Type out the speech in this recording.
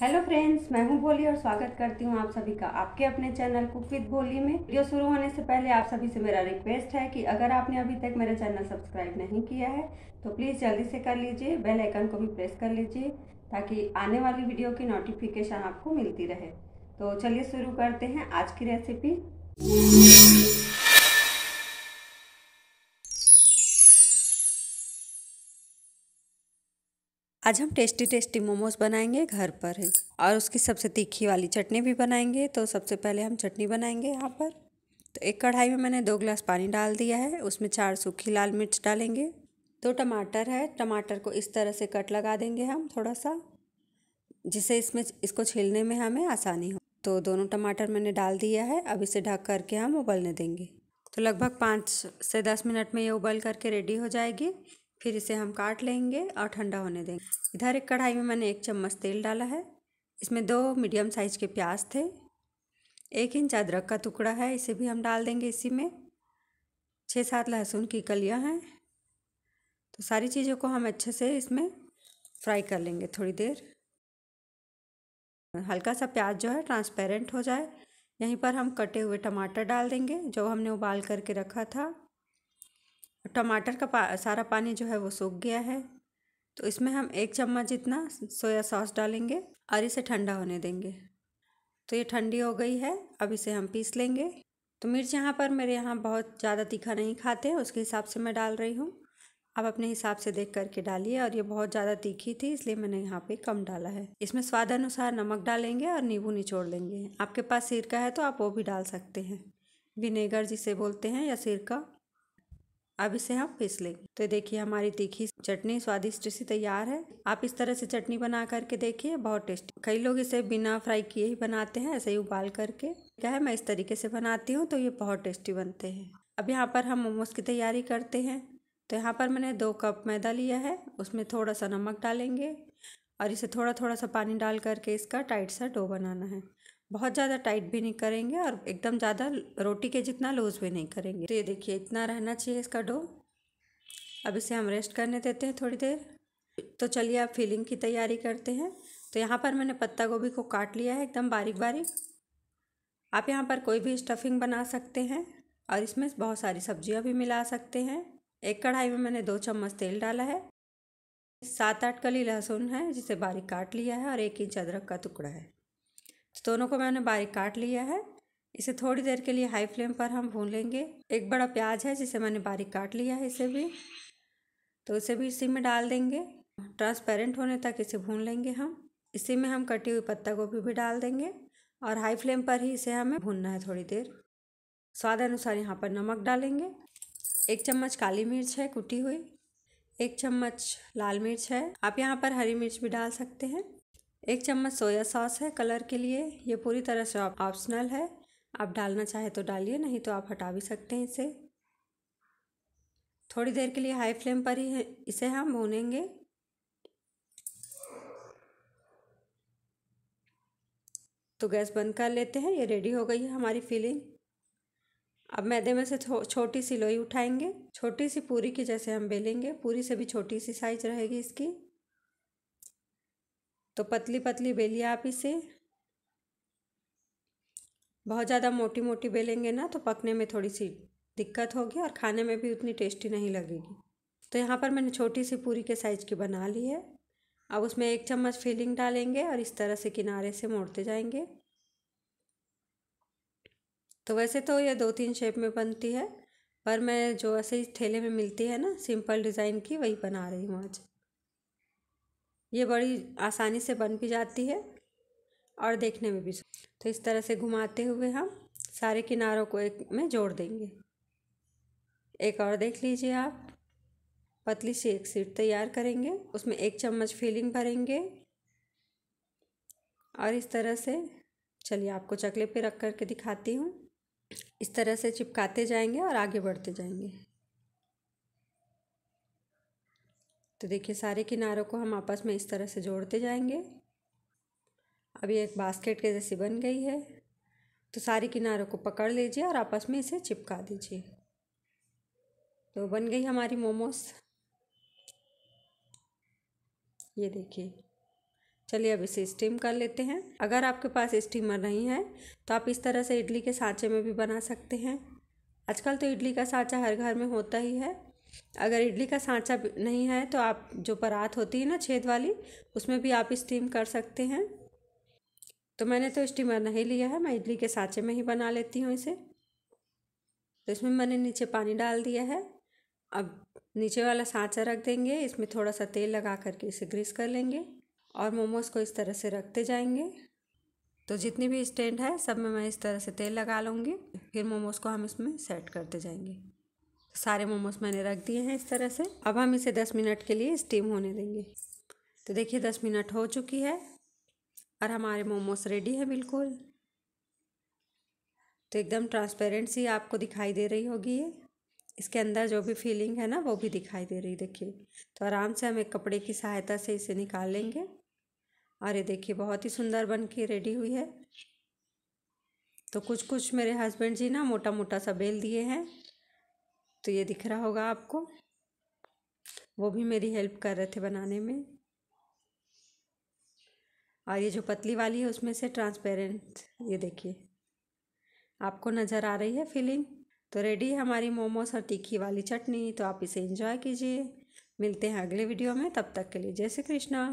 hello friends मैं हूं बोली और स्वागत करती हूं आप सभी का आपके अपने चैनल कुक विद बोली में वीडियो शुरू होने से पहले आप सभी से मेरा रिक्वेस्ट है कि अगर आपने अभी तक मेरा चैनल सब्सक्राइब नहीं किया है तो प्लीज़ जल्दी से कर लीजिए बेल आइकन को भी प्रेस कर लीजिए ताकि आने वाली वीडियो की नोटिफिकेशन आपको मिलती रहे तो चलिए शुरू करते हैं आज की रेसिपी आज हम टेस्टी टेस्टी मोमोज बनाएंगे घर पर ही और उसकी सबसे तीखी वाली चटनी भी बनाएंगे तो सबसे पहले हम चटनी बनाएंगे यहाँ पर तो एक कढ़ाई में मैंने दो गिलास पानी डाल दिया है उसमें चार सूखी लाल मिर्च डालेंगे दो टमाटर है टमाटर को इस तरह से कट लगा देंगे हम थोड़ा सा जिससे इसमें इसको छीलने में हमें आसानी हो तो दोनों टमाटर मैंने डाल दिया है अब इसे ढक करके हम उबलने देंगे तो लगभग पाँच से दस मिनट में ये उबल करके रेडी हो जाएगी फिर इसे हम काट लेंगे और ठंडा होने देंगे इधर एक कढ़ाई में मैंने एक चम्मच तेल डाला है इसमें दो मीडियम साइज़ के प्याज थे एक इंच अदरक का टुकड़ा है इसे भी हम डाल देंगे इसी में छः सात लहसुन की कलियाँ हैं तो सारी चीज़ों को हम अच्छे से इसमें फ्राई कर लेंगे थोड़ी देर हल्का सा प्याज जो है ट्रांसपेरेंट हो जाए यहीं पर हम कटे हुए टमाटर डाल देंगे जो हमने उबाल करके रखा था टमाटर का पा, सारा पानी जो है वो सूख गया है तो इसमें हम एक चम्मच जितना सोया सॉस डालेंगे और इसे ठंडा होने देंगे तो ये ठंडी हो गई है अब इसे हम पीस लेंगे तो मिर्च यहाँ पर मेरे यहाँ बहुत ज़्यादा तीखा नहीं खाते हैं उसके हिसाब से मैं डाल रही हूँ आप अपने हिसाब से देख करके डालिए और ये बहुत ज़्यादा तीखी थी इसलिए मैंने यहाँ पे कम डाला है इसमें स्वाद अनुसार नमक डालेंगे और नींबू निचोड़ लेंगे आपके पास सिरका है तो आप वो भी डाल सकते हैं विनेगर जिसे बोलते हैं या सिरका अब इसे हम पीस लेंगे तो देखिए हमारी तीखी चटनी स्वादिष्ट सी तैयार है आप इस तरह से चटनी बना करके देखिए बहुत टेस्टी कई लोग इसे बिना फ्राई किए ही बनाते हैं ऐसे ही उबाल करके क्या है मैं इस तरीके से बनाती हूँ तो ये बहुत टेस्टी बनते हैं अब यहाँ पर हम मोमोज की तैयारी करते हैं तो यहाँ पर मैंने दो कप मैदा लिया है उसमें थोड़ा सा नमक डालेंगे और इसे थोड़ा थोड़ा सा पानी डाल करके इसका टाइट सा डो बनाना है बहुत ज़्यादा टाइट भी नहीं करेंगे और एकदम ज़्यादा रोटी के जितना लूज़ भी नहीं करेंगे तो ये देखिए इतना रहना चाहिए इसका डो अब इसे हम रेस्ट करने देते हैं थोड़ी देर तो चलिए आप फिलिंग की तैयारी करते हैं तो यहाँ पर मैंने पत्ता गोभी को काट लिया है एकदम बारीक बारीक आप यहाँ पर कोई भी स्टफिंग बना सकते हैं और इसमें बहुत सारी सब्जियाँ भी मिला सकते हैं एक कढ़ाई में मैंने दो चम्मच तेल डाला है सात आठ कली लहसुन है जिसे बारीक काट लिया है और एक इंच अदरक का टुकड़ा है तो दोनों को मैंने बारीक काट लिया है इसे थोड़ी देर के लिए हाई फ्लेम पर हम भून लेंगे एक बड़ा प्याज है जिसे मैंने बारीक काट लिया है इसे भी तो इसे भी इसी में डाल देंगे ट्रांसपेरेंट होने तक इसे भून लेंगे हम इसी में हम कटी हुई पत्ता गोभी भी डाल देंगे और हाई फ्लेम पर ही इसे हमें भूनना है थोड़ी देर स्वाद अनुसार यहाँ पर नमक डालेंगे एक चम्मच काली मिर्च है कुटी हुई एक चम्मच लाल मिर्च है आप यहाँ पर हरी मिर्च भी डाल सकते हैं एक चम्मच सोया सॉस है कलर के लिए ये पूरी तरह से ऑप्शनल है आप डालना चाहे तो डालिए नहीं तो आप हटा भी सकते हैं इसे थोड़ी देर के लिए हाई फ्लेम पर ही इसे हम भूनेंगे तो गैस बंद कर लेते हैं ये रेडी हो गई है हमारी फिलिंग अब मैदे में से छोटी सी लोई उठाएंगे छोटी सी पूरी की जैसे हम बेलेंगे पूरी से भी छोटी सी साइज रहेगी इसकी तो पतली पतली बेलिए आप इसे बहुत ज़्यादा मोटी मोटी बेलेंगे ना तो पकने में थोड़ी सी दिक्कत होगी और खाने में भी उतनी टेस्टी नहीं लगेगी तो यहाँ पर मैंने छोटी सी पूरी के साइज़ की बना ली है अब उसमें एक चम्मच फिलिंग डालेंगे और इस तरह से किनारे से मोड़ते जाएंगे तो वैसे तो ये दो तीन शेप में बनती है पर मैं जो ऐसे ही ठेले में मिलती है ना सिंपल डिज़ाइन की वही बना रही हूँ आज ये बड़ी आसानी से बन भी जाती है और देखने में भी तो इस तरह से घुमाते हुए हम सारे किनारों को एक में जोड़ देंगे एक और देख लीजिए आप पतली सी एक सीट तैयार करेंगे उसमें एक चम्मच फीलिंग भरेंगे और इस तरह से चलिए आपको चकले पे रख करके दिखाती हूँ इस तरह से चिपकाते जाएंगे और आगे बढ़ते जाएंगे तो देखिए सारे किनारों को हम आपस में इस तरह से जोड़ते जाएंगे अब ये एक बास्केट के जैसी बन गई है तो सारे किनारों को पकड़ लीजिए और आपस में इसे चिपका दीजिए तो बन गई हमारी मोमोस ये देखिए चलिए अब इसे स्टीम कर लेते हैं अगर आपके पास स्टीमर नहीं है तो आप इस तरह से इडली के सांचे में भी बना सकते हैं आजकल तो इडली का सांचा हर घर में होता ही है अगर इडली का सांचा नहीं है तो आप जो परात होती है ना छेद वाली उसमें भी आप स्टीम कर सकते हैं तो मैंने तो स्टीमर नहीं लिया है मैं इडली के सांचे में ही बना लेती हूँ इसे तो इसमें मैंने नीचे पानी डाल दिया है अब नीचे वाला सांचा रख देंगे इसमें थोड़ा सा तेल लगा करके इसे ग्रीस कर लेंगे और मोमोज़ को इस तरह से रखते जाएंगे तो जितनी भी स्टैंड है सब में मैं इस तरह से तेल लगा लूँगी फिर मोमोज़ को हम इसमें सेट करते जाएंगे सारे मोमोज मैंने रख दिए हैं इस तरह से अब हम इसे दस मिनट के लिए स्टीम होने देंगे तो देखिए दस मिनट हो चुकी है और हमारे मोमोज रेडी है बिल्कुल तो एकदम ट्रांसपेरेंट सी आपको दिखाई दे रही होगी ये इसके अंदर जो भी फीलिंग है ना वो भी दिखाई दे रही देखिए तो आराम से हम एक कपड़े की सहायता से इसे निकाल लेंगे और ये देखिए बहुत ही सुंदर बन के रेडी हुई है तो कुछ कुछ मेरे हस्बैंड जी ना मोटा मोटा सा बेल दिए हैं तो ये दिख रहा होगा आपको वो भी मेरी हेल्प कर रहे थे बनाने में और ये जो पतली वाली है उसमें से ट्रांसपेरेंट ये देखिए आपको नज़र आ रही है फीलिंग तो रेडी है हमारी मोमोस और तीखी वाली चटनी तो आप इसे इंजॉय कीजिए मिलते हैं अगले वीडियो में तब तक के लिए जय श्री कृष्णा